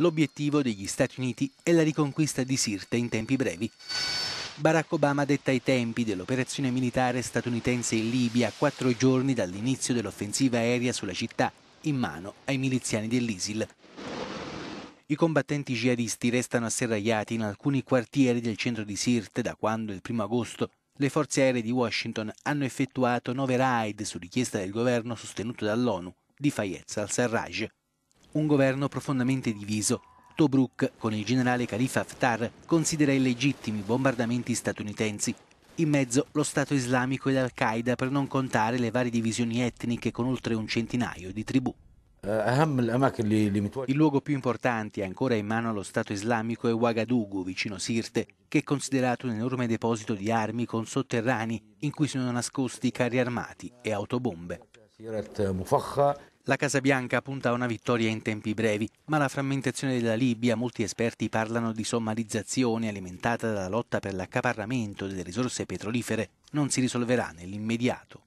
L'obiettivo degli Stati Uniti è la riconquista di Sirte in tempi brevi. Barack Obama detta i tempi dell'operazione militare statunitense in Libia quattro giorni dall'inizio dell'offensiva aerea sulla città, in mano ai miliziani dell'ISIL. I combattenti jihadisti restano asserragliati in alcuni quartieri del centro di Sirte da quando, il 1 agosto, le forze aeree di Washington hanno effettuato nove raid su richiesta del governo sostenuto dall'ONU di Fayez al-Sarraj un governo profondamente diviso. Tobruk, con il generale Khalifa Haftar, considera illegittimi i bombardamenti statunitensi. In mezzo lo Stato islamico e l'Al-Qaeda per non contare le varie divisioni etniche con oltre un centinaio di tribù. Eh, il luogo più importante ancora in mano allo Stato islamico è Ouagadougou, vicino Sirte, che è considerato un enorme deposito di armi con sotterranei in cui sono nascosti carri armati e autobombe. La Casa Bianca punta a una vittoria in tempi brevi, ma la frammentazione della Libia, molti esperti parlano di sommarizzazione alimentata dalla lotta per l'accaparramento delle risorse petrolifere, non si risolverà nell'immediato.